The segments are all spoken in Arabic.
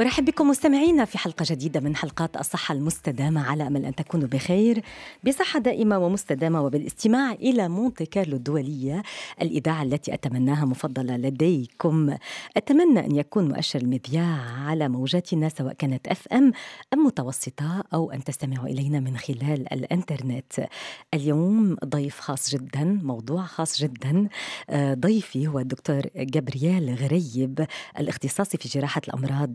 أرحب بكم مستمعينا في حلقة جديدة من حلقات الصحة المستدامة على أمل أن تكونوا بخير بصحة دائمة ومستدامة وبالاستماع إلى مونتي كارلو الدولية الإذاعة التي أتمناها مفضلة لديكم أتمنى أن يكون مؤشر المذياع على موجاتنا سواء كانت أف أم أم متوسطة أو أن تستمعوا إلينا من خلال الإنترنت اليوم ضيف خاص جدا موضوع خاص جدا آه، ضيفي هو الدكتور جبريال غريب الاختصاصي في جراحة الأمراض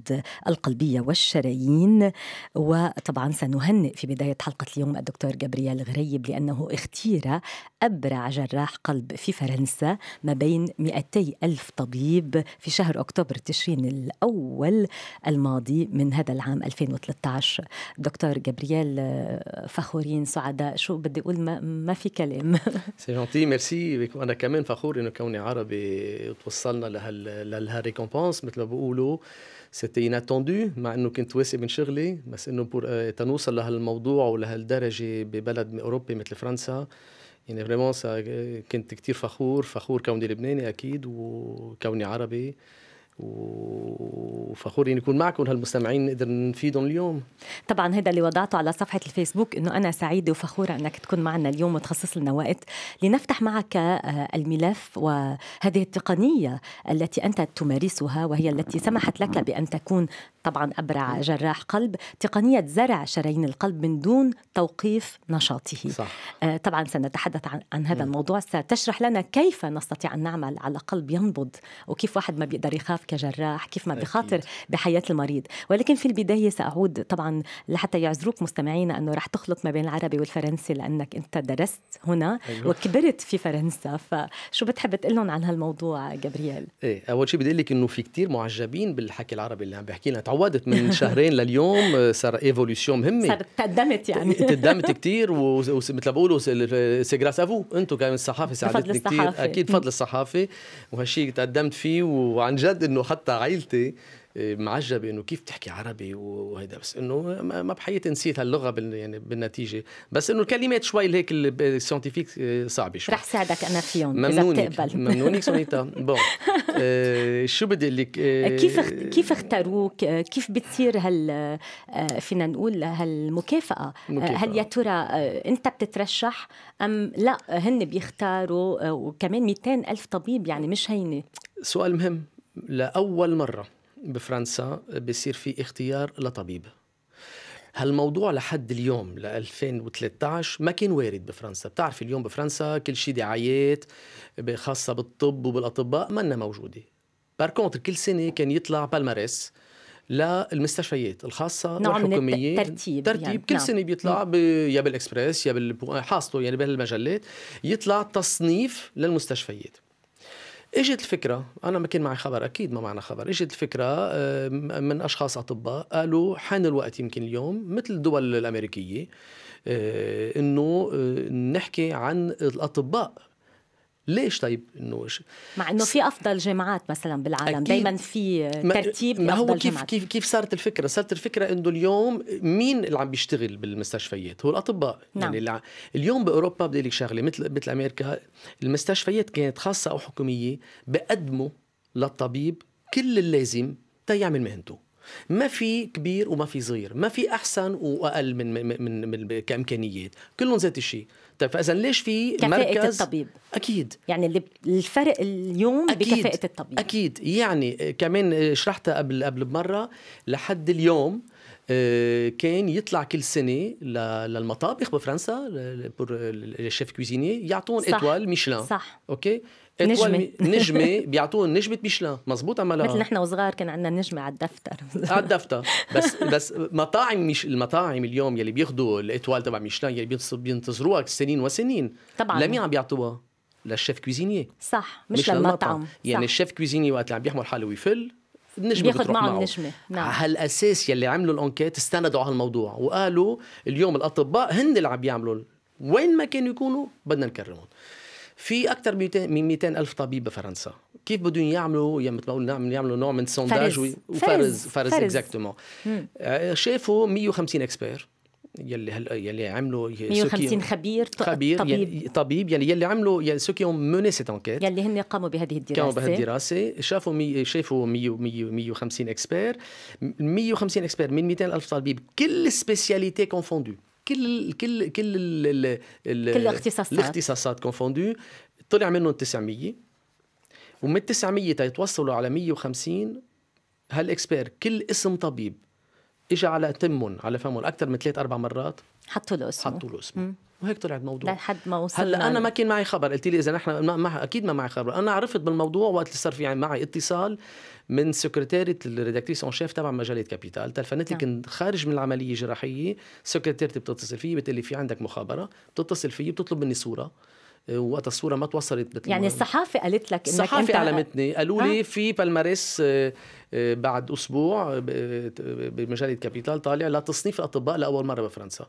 القلبية والشرايين وطبعا سنهنئ في بداية حلقة اليوم الدكتور جابرييل غريب لأنه اختير أبرع جراح قلب في فرنسا ما بين 200 ألف طبيب في شهر أكتوبر تشرين الأول الماضي من هذا العام 2013 دكتور جابرييل فخورين سعداء شو بدي أقول ما, ما في كلام سي جونتي ميرسي أنا كمان فخور إنه كوني عربي توصلنا لهالريكومبونس مثل ما بقولوا سيتي يناتوندو مع انه كنت واثق من شغلي بس انه بور آه، تنوصل لهالموضوع ولهالدرجه ببلد اوروبي مثل فرنسا يعني فريمون كنت كتير فخور فخور كوني لبناني اكيد وكوني عربي وفخور اني اكون معكم هالمستمعين نقدر نفيدهم اليوم طبعا هذا اللي وضعته على صفحه الفيسبوك انه انا سعيده وفخوره انك تكون معنا اليوم وتخصص لنا وقت لنفتح معك آه، الملف وهذه التقنيه التي انت تمارسها وهي التي سمحت لك بان تكون طبعا ابرع جراح قلب تقنيه زرع شرايين القلب من دون توقيف نشاطه صح. آه، طبعا سنتحدث عن, عن هذا الموضوع ستشرح لنا كيف نستطيع ان نعمل على قلب ينبض وكيف واحد ما بيقدر يخاف كجراح كيف ما بخاطر بحياة المريض ولكن في البداية سأعود طبعا لحتى يعذروك مستمعينا أنه رح تخلط ما بين العربي والفرنسي لأنك أنت درست هنا أيوه. وكبرت في فرنسا فشو بتحب تقول لهم عن هالموضوع جابرييل ايه أول شيء بدي أقول لك أنه في كتير معجبين بالحكي العربي اللي عم بحكي لنا تعودت من شهرين لليوم آه، صار ايفولوسيون مهمة صارت تقدمت يعني إيه، تقدمت كتير ومثل ما بقولوا سي جراس افو انتم كان الصحافة ساعدتني كثير اكيد فضل الصحافه وهالشيء تقدمت فيه وعن جد انه حتى عائلتي آه، معجبه انه كيف بتحكي عربي وهيدا بس انه ما بحياتي نسيت هاللغه يعني بالنتيجه بس انه الكلمات شوي هيك الساينتيفيك آه، صعبه شوي رح ساعدك انا فيهم اذا بتقبل ممنونك سونيتا بون آه شو بدي لك آه كيف اخت... كيف اختاروك آه، كيف بتصير هال فينا نقول هالمكافاه مكافأة. هل يا ترى انت بتترشح ام لا هن بيختاروا وكمان 200 الف طبيب يعني مش هينه سؤال مهم لأول مرة بفرنسا بصير في اختيار لطبيب هالموضوع لحد اليوم ل 2013 ما كان وارد بفرنسا بتعرف اليوم بفرنسا كل شيء دعايات خاصة بالطب وبالأطباء منا موجودة بار كونتر كل سنة كان يطلع بالماريس للمستشفيات الخاصة نوع والحكومية من الترتيب يعني. ترتيب يعني. كل نعم. سنة بيطلع ب... يا بالإكسبريس يا بال... يعني بهالمجلات يطلع تصنيف للمستشفيات اجت الفكره انا ما كان معي خبر اكيد ما معنا خبر اجت الفكره آه، من اشخاص اطباء قالوا حان الوقت يمكن اليوم مثل الدول الامريكيه آه، انه آه، نحكي عن الاطباء ليش طيب انه مع انه في افضل جامعات مثلا بالعالم دائما في ترتيب ما هو كيف كيف كيف صارت الفكره صارت الفكره انه اليوم مين اللي عم بيشتغل بالمستشفيات هو الاطباء يعني نعم. يعني اللي اليوم باوروبا بدي لك شغله مثل مثل امريكا المستشفيات كانت خاصه او حكوميه بقدموا للطبيب كل اللازم تيعمل مهنته ما في كبير وما في صغير ما في احسن واقل من من من, من كامكانيات كلهم ذات الشيء طيب فاذا ليش في كفاءة مركز الطبيب اكيد يعني اللي الفرق اليوم أكيد. بكفاءة الطبيب اكيد يعني كمان شرحتها قبل قبل بمره لحد اليوم آه، كان يطلع كل سنه للمطابخ بفرنسا للشيف كويزيني يعطون اتوال ميشلان صح اوكي نجمه نجمه بيعطوهم نجمه ميشلان مزبوط ام لا مثل نحن وصغار كان عندنا نجمه على الدفتر على الدفتر بس بس مطاعم مش المطاعم اليوم يلي بياخذوا الاتوال تبع ميشلان يلي بينتظروها سنين وسنين طبعا لمين عم بيعطوها؟ للشيف كويزينيه صح مش, مش للمطعم يعني صح. يعني الشيف كويزيني وقت اللي عم بيحمل حاله ويفل النجمه بياخذ معه, النجمه نعم هالاساس يلي عملوا الانكيت استندوا على الموضوع وقالوا اليوم الاطباء هن اللي عم بيعملوا وين ما كانوا يكونوا بدنا نكرمهم في اكثر من 200 الف طبيب بفرنسا كيف بدهم يعملوا يعني مثل ما قلنا يعملوا نوع من سونداج وفرز فرز اكزاكتومون آه، شافوا 150 اكسبير يلي هلا يلي عملوا 150 خبير خبير طبيب يلي طبيب يعني يلي عملوا يعني سو كيون موني سيت انكيت يلي هن قاموا بهذه الدراسه قاموا بهذه الدراسه شافوا مي شافوا 100 150 اكسبير 150 اكسبير من 200 الف طبيب كل سبيسياليتي كونفوندو كل كل كل الـ الـ كل الاختصاصات الاختصاصات كونفوندو طلع منهم 900 ومن 900 تيتوصلوا على 150 هالاكسبير كل اسم طبيب اجى على تمهم على فمهم اكثر من ثلاث اربع مرات حطوا له اسمه حطوا له اسمه وهيك طلع الموضوع لحد ما وصلنا هلا انا ما كان معي خبر قلت لي اذا نحن ما, ما اكيد ما معي خبر انا عرفت بالموضوع وقت اللي صار في يعني معي اتصال من سكرتيرة الريداكتريس اون شيف تبع مجله كابيتال تلفنت لي نعم. كنت خارج من العمليه الجراحيه سكرتيرتي بتتصل فيي بتقول لي في عندك مخابره بتتصل فيي بتطلب مني صوره آه، وقت الصوره ما توصلت مثل يعني الصحافه قالت لك انك الصحافه انت... علمتني قالوا لي آه. في بالماريس آه، بعد اسبوع بمجله كابيتال طالع لتصنيف الاطباء لاول مره بفرنسا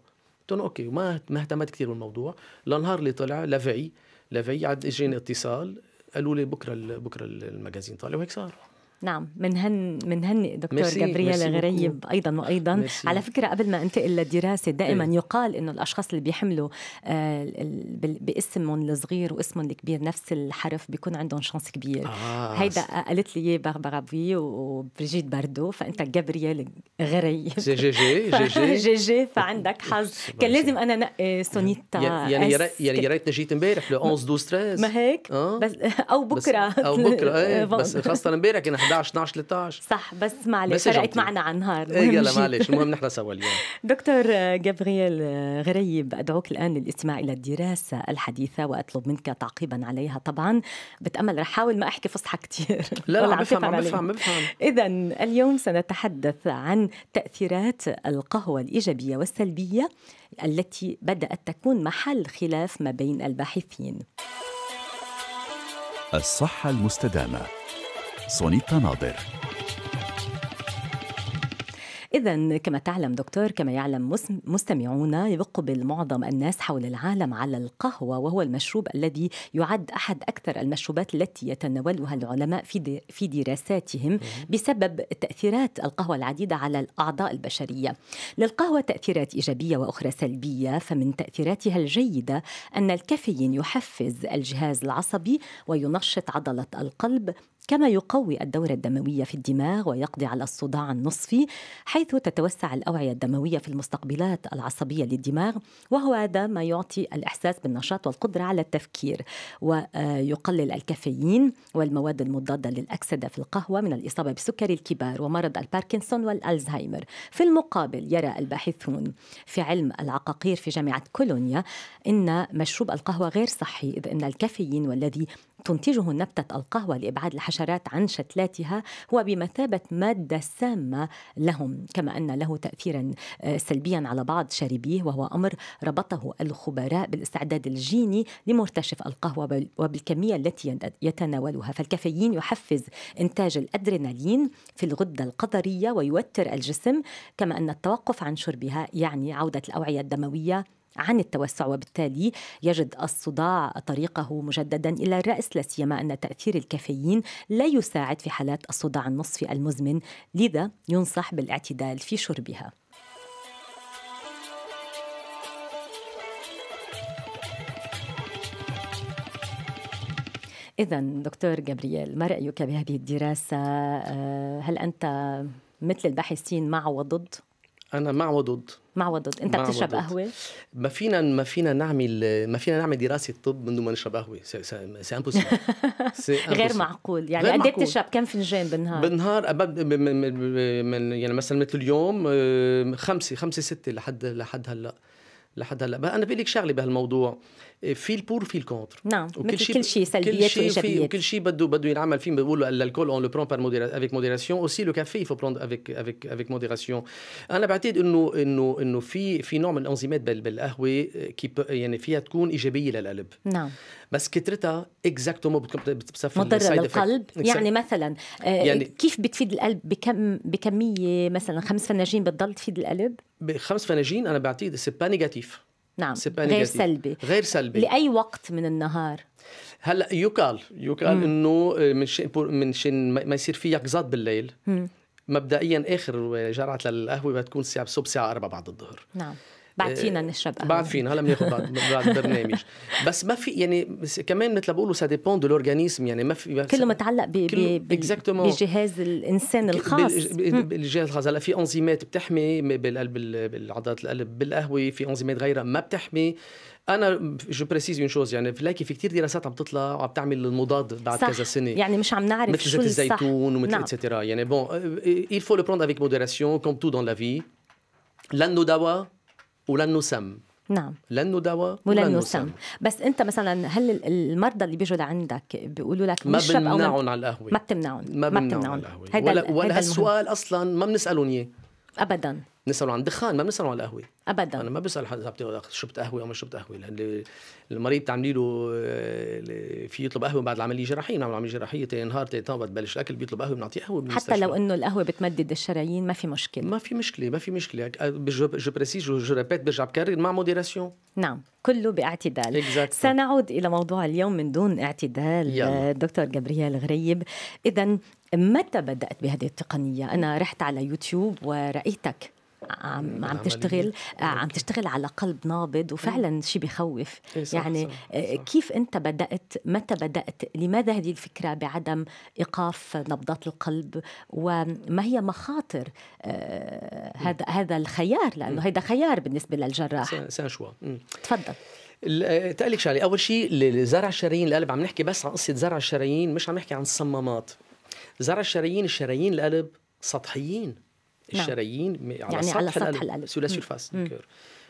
قلت له اوكي وما ما اهتمت كثير بالموضوع لنهار اللي طلع لافعي لافعي عاد اجاني اتصال قالوا لي بكره بكره المجازين طالع وهيك صار نعم منهن منهنئ دكتور ميرسي غريب ايضا وايضا ميرسي. على فكره قبل ما انتقل للدراسه دائما ايه. يقال انه الاشخاص اللي بيحملوا آه، باسمهم الصغير واسمهم الكبير نفس الحرف بيكون عندهم شانس كبير آه. هيدا قالت لي اياه باربرا بوي وبريجيت باردو فانت جابرييل غريب جي جي جي جي جي, جي, جي فعندك حظ كان لازم انا نقي سونيتا يعني يا يعني يا ريتني جيت امبارح ل 11 12 13 ما هيك آه. بس او بكره او بكره ايه بس خاصه امبارح كان 11 12 13 صح بس معلش فرقت معنا عن نهار ايه يلا معلش المهم نحن سوا اليوم دكتور جابرييل غريب ادعوك الان للاستماع الى الدراسه الحديثه واطلب منك تعقيبا عليها طبعا بتامل رح احاول ما احكي فصحى كثير لا لا بفهم عم بفهم بفهم اذا اليوم سنتحدث عن تاثيرات القهوه الايجابيه والسلبيه التي بدات تكون محل خلاف ما بين الباحثين الصحه المستدامه سونيتا ناظر إذا كما تعلم دكتور كما يعلم مستمعونا يقبل معظم الناس حول العالم على القهوة وهو المشروب الذي يعد أحد أكثر المشروبات التي يتناولها العلماء في في دراساتهم بسبب تأثيرات القهوة العديدة على الأعضاء البشرية. للقهوة تأثيرات إيجابية وأخرى سلبية فمن تأثيراتها الجيدة أن الكافيين يحفز الجهاز العصبي وينشط عضلة القلب كما يقوي الدورة الدموية في الدماغ ويقضي على الصداع النصفي حيث تتوسع الأوعية الدموية في المستقبلات العصبية للدماغ وهو هذا ما يعطي الإحساس بالنشاط والقدرة على التفكير ويقلل الكافيين والمواد المضادة للأكسدة في القهوة من الإصابة بسكري الكبار ومرض الباركنسون والألزهايمر في المقابل يرى الباحثون في علم العقاقير في جامعة كولونيا أن مشروب القهوة غير صحي إذ أن الكافيين والذي تنتجه نبتة القهوة لإبعاد الحشرات عن شتلاتها هو بمثابة مادة سامة لهم كما أن له تأثيرا آه، سلبيا على بعض شاربيه وهو أمر ربطه الخبراء بالاستعداد الجيني لمرتشف القهوة وبالكمية التي يتناولها فالكافيين يحفز إنتاج الأدرينالين في الغدة القذرية ويوتر الجسم كما أن التوقف عن شربها يعني عودة الأوعية الدموية عن التوسع وبالتالي يجد الصداع طريقه مجددا الى الراس لا سيما ان تاثير الكافيين لا يساعد في حالات الصداع النصفي المزمن لذا ينصح بالاعتدال في شربها إذا دكتور جابرييل ما رأيك بهذه الدراسة؟ آه، هل أنت مثل الباحثين مع وضد؟ انا مع وضد مع وضد انت بتشرب قهوه ما فينا ما فينا نعمل ما فينا نعمل دراسه طب من دون ما نشرب قهوه سي, سي, سي, سي غير معقول يعني قد إيه بتشرب كم فنجان بالنهار بالنهار من يعني مثلا مثل اليوم آه، خمسه خمسه سته لحد لحد هلا لحد هلا بقى انا بقول لك شغله بهالموضوع في البور في الكونتر نعم وكل شيء كل شيء سلبيات وايجابيات وكل شيء بده بده ينعمل فيه بيقولوا الكول اون لو برون بار افيك موديراسيون اوسي لو كافي يفو بروند افيك افيك افيك موديراسيون انا بعتقد انه انه انه في في نوع من الانزيمات بالقهوه كي إيه، يعني فيها تكون ايجابيه للقلب نعم بس كترتها اكزاكتومون بتصفي مضره للقلب يعني مثلا آه، يعني كيف بتفيد القلب بكم بكميه مثلا خمس فناجين بتضل تفيد القلب بخمس فناجين انا بعتقد سي با نيجاتيف نعم غير نيجاتيف. سلبي غير سلبي لأي وقت من النهار هلا يقال يقال انه آه، من شن من شن ما يصير في يقظات بالليل مم. مبدئيا اخر جرعه للقهوه بتكون الساعه بصب الساعه 4 بعد الظهر نعم بعد آه، فينا نشرب قهوه بعد فينا هلا بناخذ بعد بعد البرنامج بس ما في يعني كمان مثل بقولوا سا ديبون دو لورجانيزم يعني ما في كله متعلق بجهاز الانسان الخاص بالجهاز الخاص هلا في انزيمات بتحمي بالقلب بالعضلات القلب بالقهوه في انزيمات غيرها ما بتحمي انا جو بريسيز اون شوز يعني بلاقي في كثير دراسات عم تطلع وعم تعمل المضاد بعد صح. كذا سنه يعني مش عم نعرف مثل زيت الزيتون ومثل نعم. اتسيتيرا يعني بون euh، il faut le prendre avec modération comme tout dans la vie لانه دواء ولن نسم نعم لن نداوى ولن نسم بس انت مثلا هل المرضى اللي بيجوا لعندك بيقولوا لك ما بنمنعهم على القهوه ما بتمنعهم ما بنمنعهم على القهوه ولا, ولا هالسؤال اصلا ما بنسالهم اياه ابدا نسألوا عن الدخان ما بنسألوا عن القهوه ابدا انا ما بسال حدا اذا شربت قهوه او ما شربت قهوه لان المريض بتعملي له في يطلب قهوه بعد العمليه الجراحيه بنعمل عمليه جراحيه تاني نهار تاني طبعا بتبلش الاكل بيطلب قهوه بنعطيه قهوه حتى لو انه القهوه بتمدد الشرايين ما في مشكله ما في مشكله ما في مشكله جو بريسيز جو ريبيت برجع بكرر مع موديراسيون نعم كله باعتدال exactly. سنعود الى موضوع اليوم من دون اعتدال يلا. دكتور جبريال غريب اذا متى بدات بهذه التقنيه انا رحت على يوتيوب ورايتك عم يعني عم تشتغل آه، عم تشتغل على قلب نابض إيه. وفعلا شيء بخوف إيه، يعني صح آه، صح. كيف انت بدات متى بدات لماذا هذه الفكره بعدم ايقاف نبضات القلب وما هي مخاطر آه، هذا هذا الخيار لانه هذا خيار بالنسبه للجراح سان شوا تفضل تقلك شغله اول شيء زرع شرايين القلب عم نحكي بس عن قصه زرع الشرايين مش عم نحكي عن الصمامات زرع الشرايين الشرايين القلب سطحيين الشرايين نعم. على يعني سطح على سطح القلب ثلاثي الفاس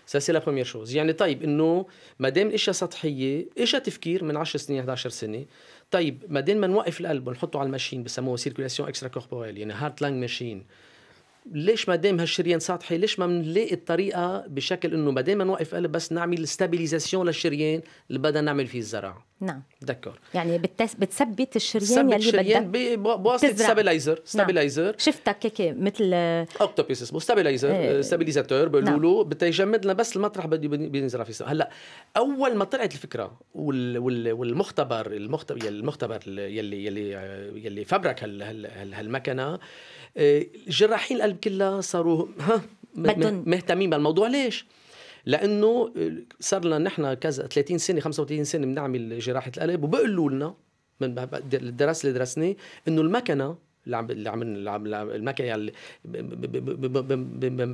سا سي لا بروميير شوز يعني طيب انه ما دام اشياء سطحيه اشياء تفكير من 10 سنين 11 سنه طيب ما دام ما نوقف القلب ونحطه على الماشين بسموه سيركولاسيون اكسترا كوربوريل يعني هارت لانج ماشين ليش ما دام هالشريان سطحي ليش ما بنلاقي الطريقه بشكل انه ما دام نوقف قلب بس نعمل ستابيليزاسيون للشريان اللي بدنا نعمل فيه الزرع نعم دكور يعني بتس... بتثبت الشريان يلي الشريان بدك بواسطه ستابلايزر ستابلايزر نعم. شفتك هيك مثل اوكتوبيس اسمه ستابلايزر ايه. ستابيليزاتور بيقولوا له بتجمد لنا بس المطرح بده بينزرع فيه هلا اول ما طلعت الفكره وال... وال... والمختبر المختبر المختبر يلي يلي يلي, آه، يلي فبرك هال... هال... هالمكنه آه، جراحين القلب كلها صاروا ها مهتمين بالموضوع ليش؟ لانه آه، صار لنا نحن كذا 30 سنه 35 سنه بنعمل جراحه القلب وبقولوا لنا من الدراسه اللي درسناه انه المكنه اللي عم اللي عم يعني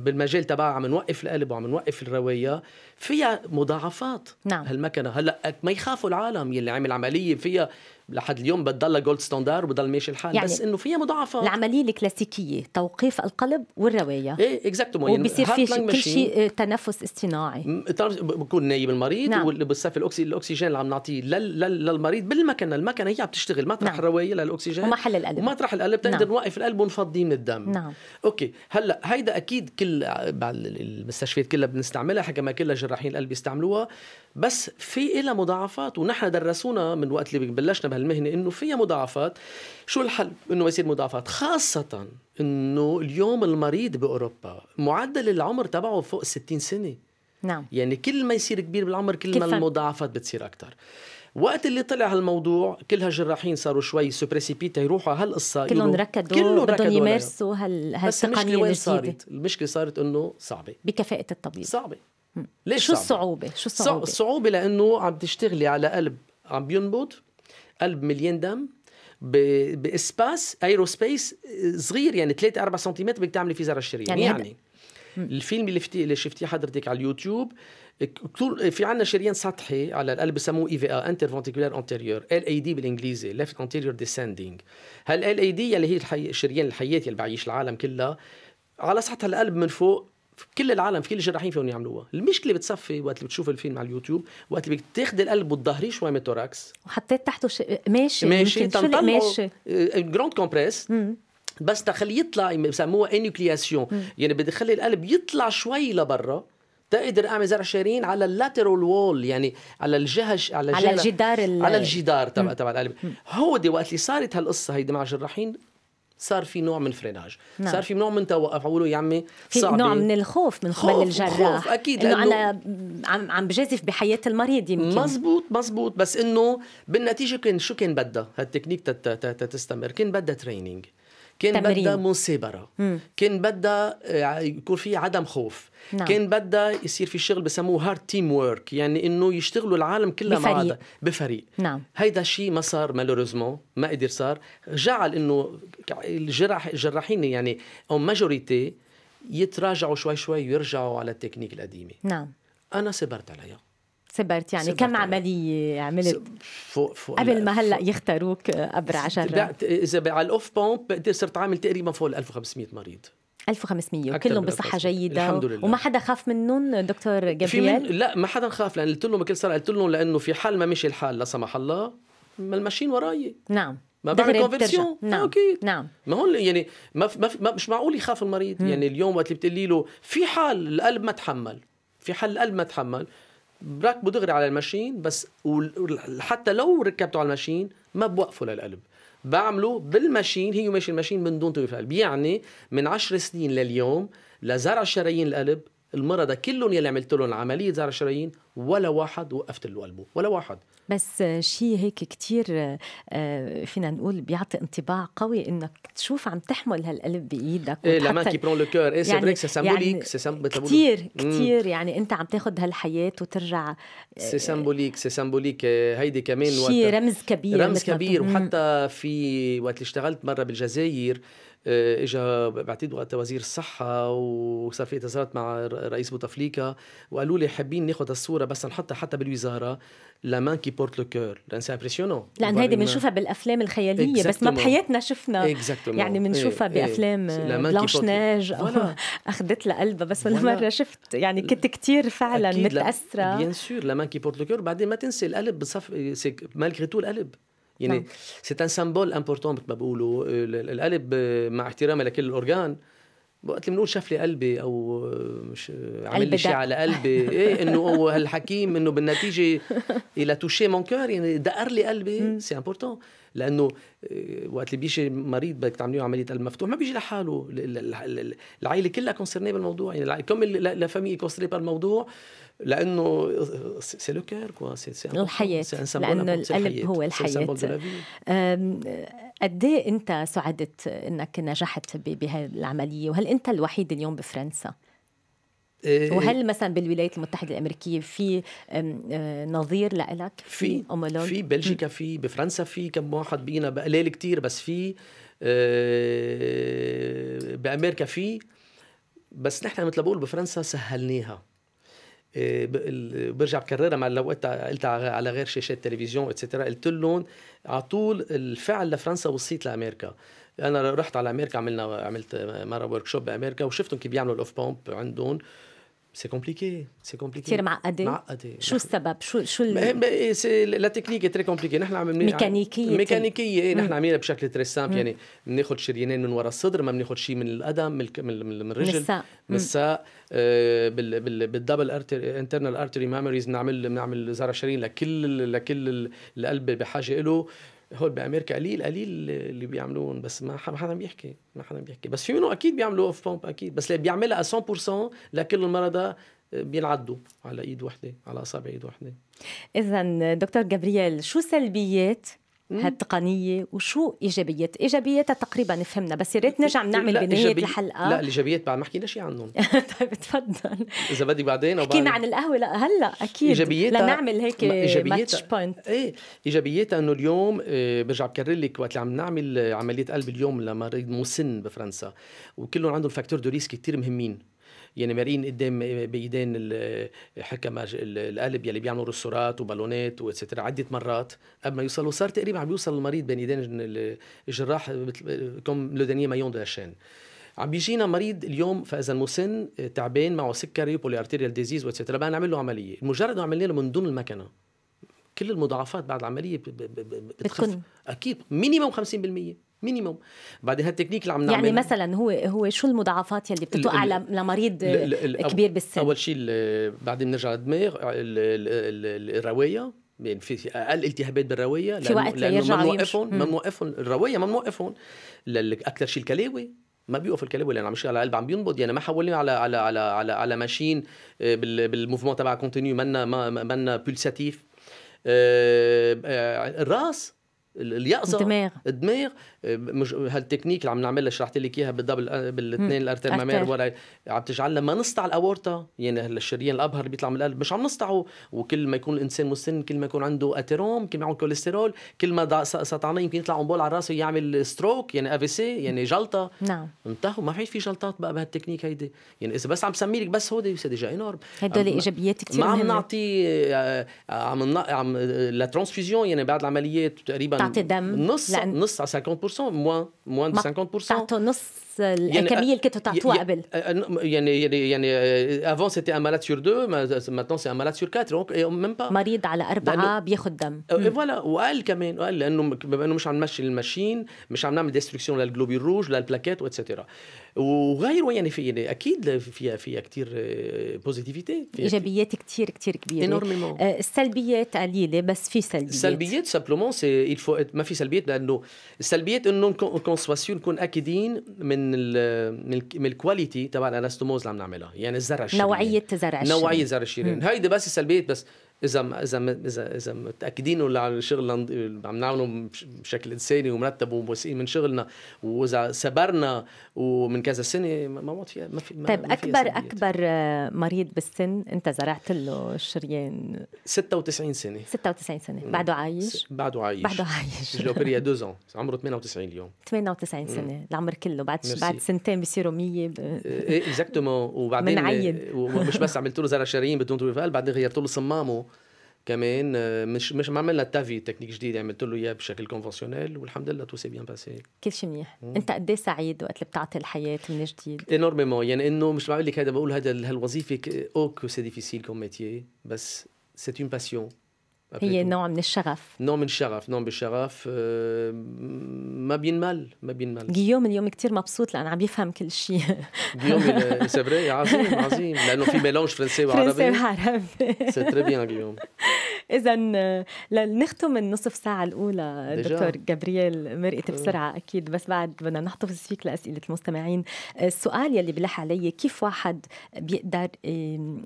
بالمجال تبعها عم نوقف القلب وعم نوقف الرويه فيها مضاعفات نعم هالمكنه هلا ما يخافوا العالم يلي عمل عمليه فيها لحد اليوم بتضلها جولد ستاندر وبضل ماشي الحال يعني بس انه فيها مضاعفات العمليه الكلاسيكيه توقيف القلب والروايه ايه اكزاكتومون وبصير في كل شيء تنفس اصطناعي بكون نايم المريض نعم. وبالصف الأكسي الاكسجين اللي عم نعطيه للمريض بالمكنه المكنه هي عم تشتغل مطرح نعم. الروايه للاكسجين ومحل القلب ومطرح القلب حتى نعم. نوقف القلب ونفضيه من الدم نعم اوكي هلا هيدا اكيد كل المستشفيات كلها بنستعملها ما كلها جراحين القلب بيستعملوها بس في إلها مضاعفات ونحن درسونا من وقت اللي بلشنا بهالمهنه انه فيها مضاعفات شو الحل انه يصير مضاعفات خاصه انه اليوم المريض باوروبا معدل العمر تبعه فوق 60 سنه نعم يعني كل ما يصير كبير بالعمر كل ما المضاعفات بتصير اكثر وقت اللي طلع هالموضوع كل هالجراحين صاروا شوي سوبريسيبيتا يروحوا على هالقصه كلهم ركضوا كلهم بدهم يمارسوا هالتقنيه الجديده صارت المشكله صارت انه صعبه بكفاءه الطبيب صعبه ليش شو الصعوبه؟ شو الصعوبه؟ الصعوبه لانه عم تشتغلي على قلب عم بينبض قلب مليان دم باسباس ايروسبيس صغير يعني 3 4 سنتيمتر بدك تعملي فيه زرع الشريان يعني, يعني, يعني الفيلم اللي, اللي شفتيه حضرتك على اليوتيوب كثير في عندنا شريان سطحي على القلب بسموه اي في ا انتر فونتيكولار انتيريور ال اي دي بالانجليزي ليفت انتيريور ديسندينج هال ال اي دي اللي هي الشريان الحياتي اللي بعيش العالم كلها على سطح القلب من فوق كل العالم في كل الجراحين فيهم يعملوها المشكله بتصفي وقت اللي بتشوف الفيلم على اليوتيوب وقت اللي بتاخذ القلب والظهري شوي من التوراكس وحطيت تحته ش... ماشي ماشي ماشي جراند آه، كومبريس بس تخليه يطلع بسموها انيوكلياسيون يعني بدي اخلي القلب يطلع شوي لبرا تقدر اعمل زرع شيرين على اللاترال وول يعني على الجهش على على الجدار على الجدار تبع تبع القلب هو دي وقت اللي صارت هالقصه هيدي مع الجراحين صار في نوع من فريناج نعم. صار في نوع من توقف اقول يا عمي صعب نوع من الخوف من قبل الجراح خوف اكيد انه انا عم عم بجازف بحياه المريض يمكن مزبوط مزبوط بس انه بالنتيجه كان شو كان بدها هالتكنيك تستمر كان بدها تريننج كان بدها منصبره كان بدها آه، يكون في عدم خوف نعم. كان بدها يصير في شغل بسموه هارد تيم وورك يعني انه يشتغلوا العالم كلها مع بعض بفريق نعم. هيدا الشيء ما صار مالوريزمون ما قدر صار جعل انه الجراح الجراحين يعني او ماجوريتي يتراجعوا شوي شوي ويرجعوا على التكنيك القديمه نعم انا صبرت عليها صبرت يعني سبرت كم عمليه عملت فوق فوق قبل ما هلا يختاروك ابرع عشرة اذا على الاوف بومب بقدر صرت عامل تقريبا فوق ال 1500 مريض 1500 وكلهم بصحه جيده الحمد لله. وما حدا خاف منهم دكتور جابرييل من... لا ما حدا خاف لان قلت لهم بكل سنه قلت لهم لانه في حال ما مشي الحال لا سمح الله ما الماشيين وراي نعم ما بعمل كونفرسيون نعم اكيد آه، نعم ما هون يعني ما, ما, ما مش معقول يخاف المريض مم. يعني اليوم وقت اللي بتقولي له في حال القلب ما تحمل في حال القلب ما تحمل بركبوا دغري على الماشين بس حتى لو ركبتوا على الماشين ما بوقفوا للقلب بعمله بالماشين هي ماشي الماشين من دون توقيف القلب يعني من عشر سنين لليوم لزرع شرايين القلب المرضى كلهم يلي عملت لهم عمليه زرع شرايين ولا واحد وقفت له قلبه ولا واحد بس شيء هيك كتير آه، فينا نقول بيعطي انطباع قوي انك تشوف عم تحمل هالقلب بايدك ايه لما كي برون لو كور ايه يعني, يعني سي سيمبوليك سي سيمبوليك كثير كثير يعني انت عم تاخذ هالحياه وترجع آه، سي سيمبوليك سي سيمبوليك آه، هيدي كمان شيء رمز كبير رمز كبير وحتى في وقت اللي اشتغلت مره بالجزائر آه، اجى بعتقد وقتها وزير الصحه وصار في اتصالات مع رئيس بوتفليكا وقالوا لي حابين ناخذ الصوره بس نحطها حتى بالوزاره لمان كي بورت لو كور لان سي امبرسيونون لان هيدي بنشوفها بالافلام الخياليه exactly. بس ما بحياتنا شفنا exactly. يعني بنشوفها إيه. إيه. بافلام إيه. بلانش ناج اخذت لها قلبها بس ولا مره شفت يعني كنت كثير فعلا متاثره بيان سور لمان كي بورت لو كور بعدين ما تنسي القلب بصف مالك تو القلب يعني سي ان سامبول امبورتون مثل ما بيقولوا القلب مع احترامي لكل الاورجان وقت اللي بنقول شاف لي قلبي او آه، مش آه، عمل لي شيء على قلبي ايه انه هالحكيم انه بالنتيجه الى توشي مون كور يعني دقر لي قلبي سي امبورتون لانه آه، وقت اللي بيجي مريض بدك تعملي له عمليه قلب مفتوح ما بيجي لحاله العائله كلها كونسرني بالموضوع يعني كم لا فامي كونسرني بالموضوع لانه سي لو كير كوا سي الحياه لانه القلب هو الحياه قد ايه انت سعدت انك نجحت بهالعمليه وهل انت الوحيد اليوم بفرنسا؟ إيه. وهل مثلا بالولايات المتحده الامريكيه في أه، نظير لإلك في أمولوج؟ في بلجيكا في بفرنسا في كم واحد بينا بقلال كتير بس في أه، بامريكا في بس نحن مثل بقول بفرنسا سهلناها إيه، برجع بكررها مع لو قلت على غير شاشات تلفزيون اتسترا قلت لهم على طول الفعل لفرنسا والصيت لامريكا انا رحت على امريكا عملنا عملت مره ورك شوب بامريكا وشفتهم كيف بيعملوا الاوف بومب عندهم سي كومبليكي سي كومبليكي كثير معقده معقده شو السبب شو شو ال... سي لا تكنيك تري كومبليكي نحن عم ميكانيكيه ميكانيكيه ايه نحن عاملينها بشكل تري سامبل يعني بناخذ شريانين من ورا الصدر ما بناخذ شيء من القدم من من الرجل من الساق آه بال... بال... بالدبل ارتري انترنال ارتري ميموريز بنعمل بنعمل زرع شرايين لكل لكل القلب بحاجه له هول بامريكا قليل قليل اللي بيعملوهم بس ما حدا بيحكي ما حدا بيحكي بس في منهم اكيد بيعملوا اوف بومب اكيد بس اللي بيعملها 100% لكل المرضى آه، بينعدوا على ايد وحده على اصابع ايد وحده اذا دكتور جبريل شو سلبيات هالتقنيه وشو ايجابيات ايجابياتها تقريبا فهمنا بس يا ريت نرجع نعمل بنية إيجابي... الحلقه لا الايجابيات بعد ما حكينا شيء عنهم طيب تفضل اذا بدي بعدين او حكينا عن القهوه لا هلا اكيد ايجابياتها لنعمل هيك ماتش بوينت ايه ايجابياتها انه اليوم إيه برجع بكرر لك وقت اللي عم نعمل آه، عمليه قلب اليوم لمريض مسن بفرنسا وكلهم عندهم فاكتور دو ريسك كثير مهمين يعني مارين قدام بايدين حكم القلب يلي بيعملوا رسورات وبالونات واتسترا عده مرات قبل ما يوصلوا صار تقريبا عم بيوصل المريض بين ايدين الجراح كوم لو دانيي مايون دو عم بيجينا مريض اليوم فاذا مسن تعبان معه سكري بولي ارتيريال ديزيز واتسترا بقى نعمل له عمليه مجرد ما عملنا له من ضمن المكنه كل المضاعفات بعد العمليه بتخف اكيد مينيموم 50% مينيموم بعدين هالتكنيك اللي عم يعني نعمل يعني مثلا هو هو شو المضاعفات يلي بتوقع لمريض كبير بالسن اول شيء بعدين بنرجع للدماغ الروايه يعني في اقل التهابات بالرويه في وقت لانه ما بنوقفهم ما بنوقفهم الرويه ما بنوقفهم اكثر شيء الكلاوي ما بيوقف الكلاوي لانه عم يشتغل على القلب عم بينبض يعني ما حولني على على على على على ماشين آه، بالموفمون تبع كونتينيو منا منا بولساتيف آه، آه، الراس اليأسة الدماغ الدماغ آه، مش هالتكنيك اللي عم نعملها شرحت لك اياها بالدبل آه، بالاثنين الارتير مامير ورا عم تجعلنا ما نسطع الاورطه يعني الشريان الابهر بيطلع من القلب مش عم نسطعه وكل ما يكون الانسان مسن كل ما يكون عنده اتيروم كل ما يكون كوليسترول كل ما سطعناه يمكن يطلع امبول على راسه يعمل ستروك يعني اف سي يعني جلطه نعم انتهوا ما في في جلطات بقى بهالتكنيك هيدي يعني اذا بس عم سمي لك بس هودي سيدي جاي نورم هدول ايجابيات كثير ما عم نعطي آه، عم عم لا ترانسفيزيون يعني بعد العمليات تقريبا No, à 50% moins, moins de 50% يعني الكميه اللي كنتوا تعطوها قبل يعني يعني يعني افون سيتي ان مالاد سور دو ماتون سي ان مالاد سور كاتر دونك ميم با مريض على اربعه بياخذ دم فوالا إيه، وقال كمان وقال لانه بما انه مش عم نمشي الماشين مش عم نعمل ديستركسيون للجلوبي روج للبلاكيت واتسيتيرا وغيره يعني في يعني اكيد فيها فيها كثير بوزيتيفيتي ايجابيات كثير كثير كبيره انورميمون آه، السلبيات قليله بس في سلبيات السلبيات سامبلومون سي ما في سلبيات لانه السلبيات انه نكون سوا نكون اكيدين من من من من الكواليتي تبع الاناستوموز اللي عم نعملها يعني الزرع الشريرين نوعيه زرع الشيرين نوعيه زرع الشيرين هيدي بس سلبيه بس اذا اذا اذا اذا متاكدين انه على الشغل عم نعمله بشكل انساني ومرتب وموثقين من شغلنا واذا سبرنا ومن كذا سنه ما ما في ما في طيب ما اكبر سنية. اكبر آه، مريض بالسن انت زرعت له شريان 96 سنه 96 سنه بعده عايش بعده عايش بعده عايش بريا دوزون عمره 98 اليوم 98 سنه مم. العمر كله بعد مرسي. بعد سنتين بصيروا 100 ب... ايه اكزاكتومون إيه، وبعدين منعيد ومش بس عملت له زرع شرايين بدون طول بعدين غيرت له صمامه كمان آه، مش مش ما عملنا تافي تكنيك جديد عملت له اياه بشكل كونفنسيونيل والحمد لله تو سي بيان باسي كل شيء منيح انت قد ايه سعيد وقت اللي بتعطي الحياه من جديد انورميمون يعني انه مش بعمل لك هذا بقول هذا هالوظيفه اوك سي ديفيسيل كوم ميتيي بس سي اون باسيون هي نوع من الشغف نوع من الشغف نوع من الشغف آه، ما بينمل ما بينمل جيوم اليوم كتير مبسوط لانه عم يفهم كل شيء جيوم سبري عظيم عظيم لانه في ميلونج فرنسي وعربي فرنسي وعربي سي تري بيان جيوم اذا آه، لنختم النصف ساعه الاولى دكتور جابرييل مرقت بسرعه آه. اكيد بس بعد بدنا نحتفظ فيك لاسئله المستمعين السؤال يلي بلح علي كيف واحد بيقدر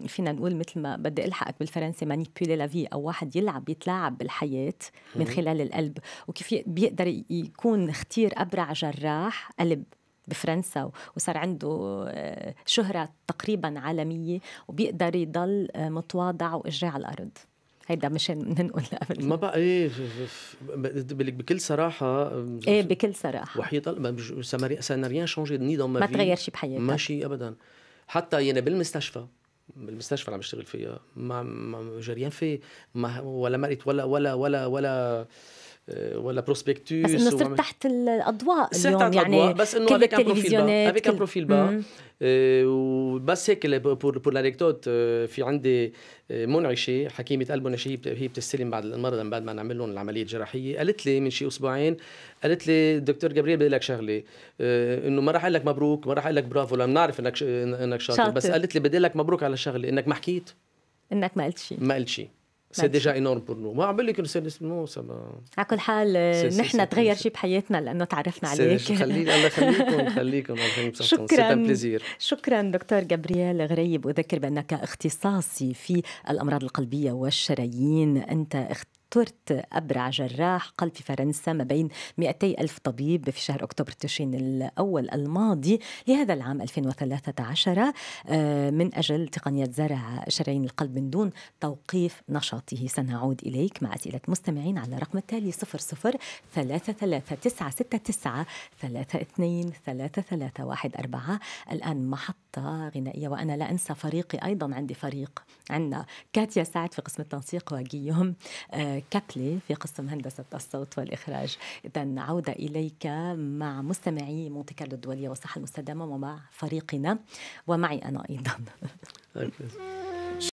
فينا نقول مثل ما بدي الحقك بالفرنسي مانيبيولي لا في او واحد يلعب عم بيتلاعب بالحياة من خلال القلب وكيف بيقدر يكون اختير أبرع جراح قلب بفرنسا وصار عنده آه، شهرة تقريبا عالمية وبيقدر يضل آه، متواضع وإجري على الأرض هيدا مشان ننقل قبل ما بقى ايه بدك بكل صراحه ايه بكل صراحه وحيط الله ريان شونجي ني دون ما تغير شيء بحياتك ماشي ابدا حتى يعني بالمستشفى المستشفى اللي عم بشتغل فيها ما جريان فيه ما ولا مرقت ولا ولا ولا ولا آه، ولا بروسبكتوس بس انه صرت تحت الاضواء اليوم تحت يعني الأضواء. بس انه هذا كان بروفيل با افيك بروفيل با وبس هيك بور بور لانكدوت في عندي آه، منعشه حكيمه قلب منعشه هي بتستلم بعد المرضى بعد ما نعمل لهم العمليه الجراحيه قالت لي من شي اسبوعين قالت لي دكتور جبريل بدي لك شغله آه، انه ما راح اقول لك مبروك ما راح اقول لك برافو لان بنعرف انك انك شاطر, شاطر. بس قالت لي بدي لك مبروك على شغله انك ما حكيت انك ما قلت شيء ما قلت شيء سي ديجا انورم بور نو ما عم بقول لك سيرفيس نو على كل حال نحن تغير شيء بحياتنا لانه تعرفنا عليك خليك الله خليكم يخليكم شكرا شكرا دكتور جابرييل غريب اذكر بانك اختصاصي في الامراض القلبيه والشرايين انت اخت اضطرت أبرع جراح قلب في فرنسا ما بين 200 ألف طبيب في شهر أكتوبر تشرين الأول الماضي لهذا العام 2013 آه، من أجل تقنية زرع شرايين القلب من دون توقيف نشاطه سنعود إليك مع أسئلة مستمعين على الرقم التالي 00 33969 32 الآن محط غنائية وأنا لا أنسى فريقي أيضا عندي فريق عندنا كاتيا سعد في قسم التنسيق وجيوم آه، كابلي في قسم هندسة الصوت والإخراج إذا عودة إليك مع مستمعي مونتي كارلو الدولية والصحة المستدامة ومع فريقنا ومعي أنا أيضا